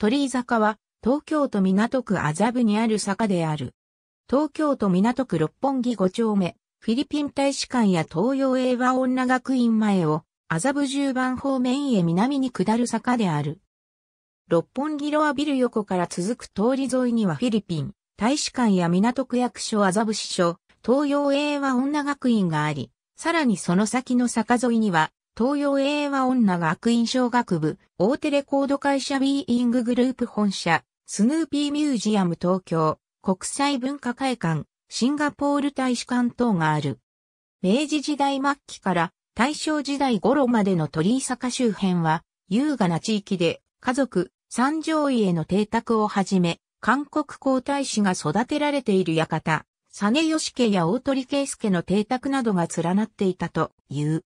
鳥居坂は、東京都港区麻布にある坂である。東京都港区六本木5丁目、フィリピン大使館や東洋英和女学院前を、麻布十番方面へ南に下る坂である。六本木ロアビル横から続く通り沿いにはフィリピン、大使館や港区役所麻布支所、東洋英和女学院があり、さらにその先の坂沿いには、東洋英和女学院小学部、大手レコード会社ビーインググループ本社、スヌーピーミュージアム東京、国際文化会館、シンガポール大使館等がある。明治時代末期から大正時代頃までの鳥居坂周辺は、優雅な地域で、家族、三条家への邸宅をはじめ、韓国皇太子が育てられている館、実吉家や大鳥圭介の邸宅などが連なっていたという。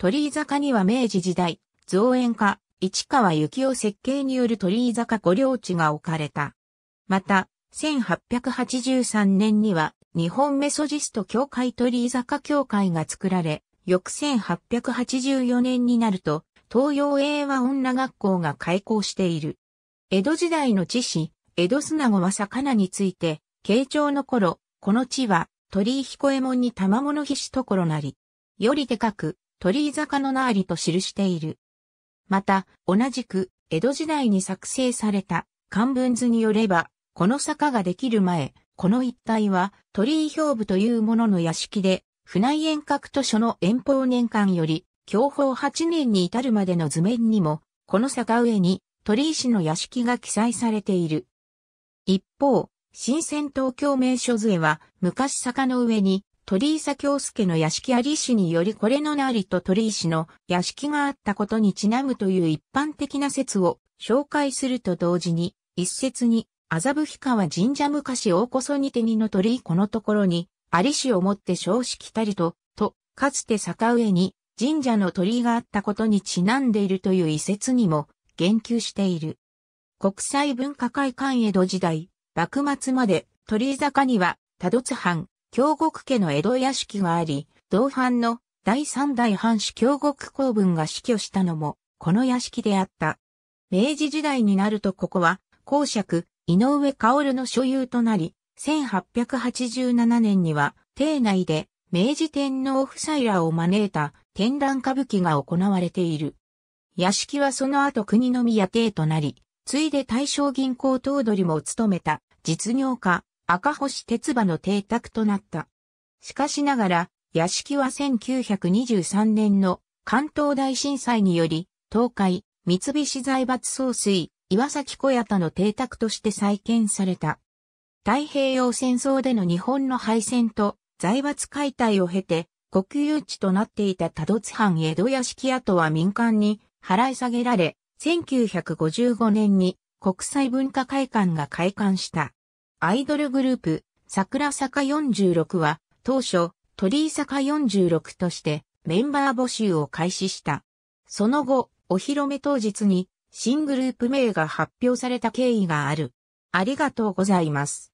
鳥居坂には明治時代、造園家、市川幸夫設計による鳥居坂御領地が置かれた。また、1883年には日本メソジスト教会鳥居坂教会が作られ、翌1884年になると、東洋英和女学校が開校している。江戸時代の地史、江戸砂子は魚について、慶長の頃、この地は鳥居彦右衛門に玉物こ所なり。よりでかく、鳥居坂のなありと記している。また、同じく、江戸時代に作成された漢文図によれば、この坂ができる前、この一帯は鳥居兵部というものの屋敷で、船井遠隔図書の遠方年間より、享保8年に至るまでの図面にも、この坂上に鳥居氏の屋敷が記載されている。一方、新鮮東京名所図絵は、昔坂の上に鳥居佐京介の屋敷あり氏によりこれのなりと鳥居氏の屋敷があったことにちなむという一般的な説を紹介すると同時に、一説に、麻布氷川神社昔大こそにてにの鳥居このところに、あり氏をもって正式たりと、と、かつて坂上に神社の鳥居があったことにちなんでいるという一説にも言及している。国際文化会館江戸時代、幕末まで鳥居坂には、多度津藩、京極家の江戸屋敷があり、同藩の第三代藩主京極公文が死去したのも、この屋敷であった。明治時代になるとここは、公爵、井上薫の所有となり、1887年には、邸内で、明治天皇夫妻らを招いた天覧歌舞伎が行われている。屋敷はその後国の宮邸となり、ついで大正銀行頭取も務めた実業家赤星鉄馬の邸宅となった。しかしながら、屋敷は1923年の関東大震災により、東海、三菱財閥総帥、岩崎小屋田の邸宅として再建された。太平洋戦争での日本の敗戦と財閥解体を経て、国有地となっていた多度津藩江戸屋敷跡は民間に払い下げられ、1955年に国際文化会館が開館した。アイドルグループ、桜坂46は、当初、鳥居坂46としてメンバー募集を開始した。その後、お披露目当日に新グループ名が発表された経緯がある。ありがとうございます。